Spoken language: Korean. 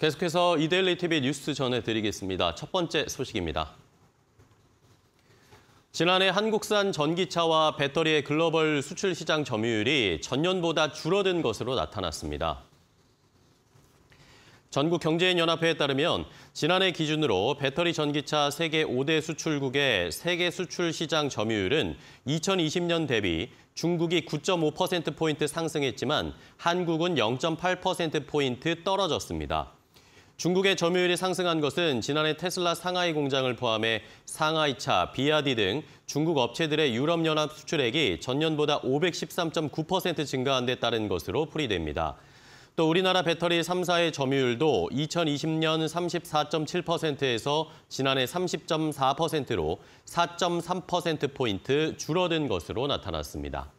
계속해서 이데일리 TV 뉴스 전해드리겠습니다. 첫 번째 소식입니다. 지난해 한국산 전기차와 배터리의 글로벌 수출 시장 점유율이 전년보다 줄어든 것으로 나타났습니다. 전국경제인연합회에 따르면 지난해 기준으로 배터리 전기차 세계 5대 수출국의 세계 수출 시장 점유율은 2020년 대비 중국이 9.5%포인트 상승했지만 한국은 0.8%포인트 떨어졌습니다. 중국의 점유율이 상승한 것은 지난해 테슬라 상하이 공장을 포함해 상하이차, 비아디 등 중국 업체들의 유럽연합 수출액이 전년보다 513.9% 증가한 데 따른 것으로 풀이됩니다. 또 우리나라 배터리 3사의 점유율도 2020년 34.7%에서 지난해 30.4%로 4.3%포인트 줄어든 것으로 나타났습니다.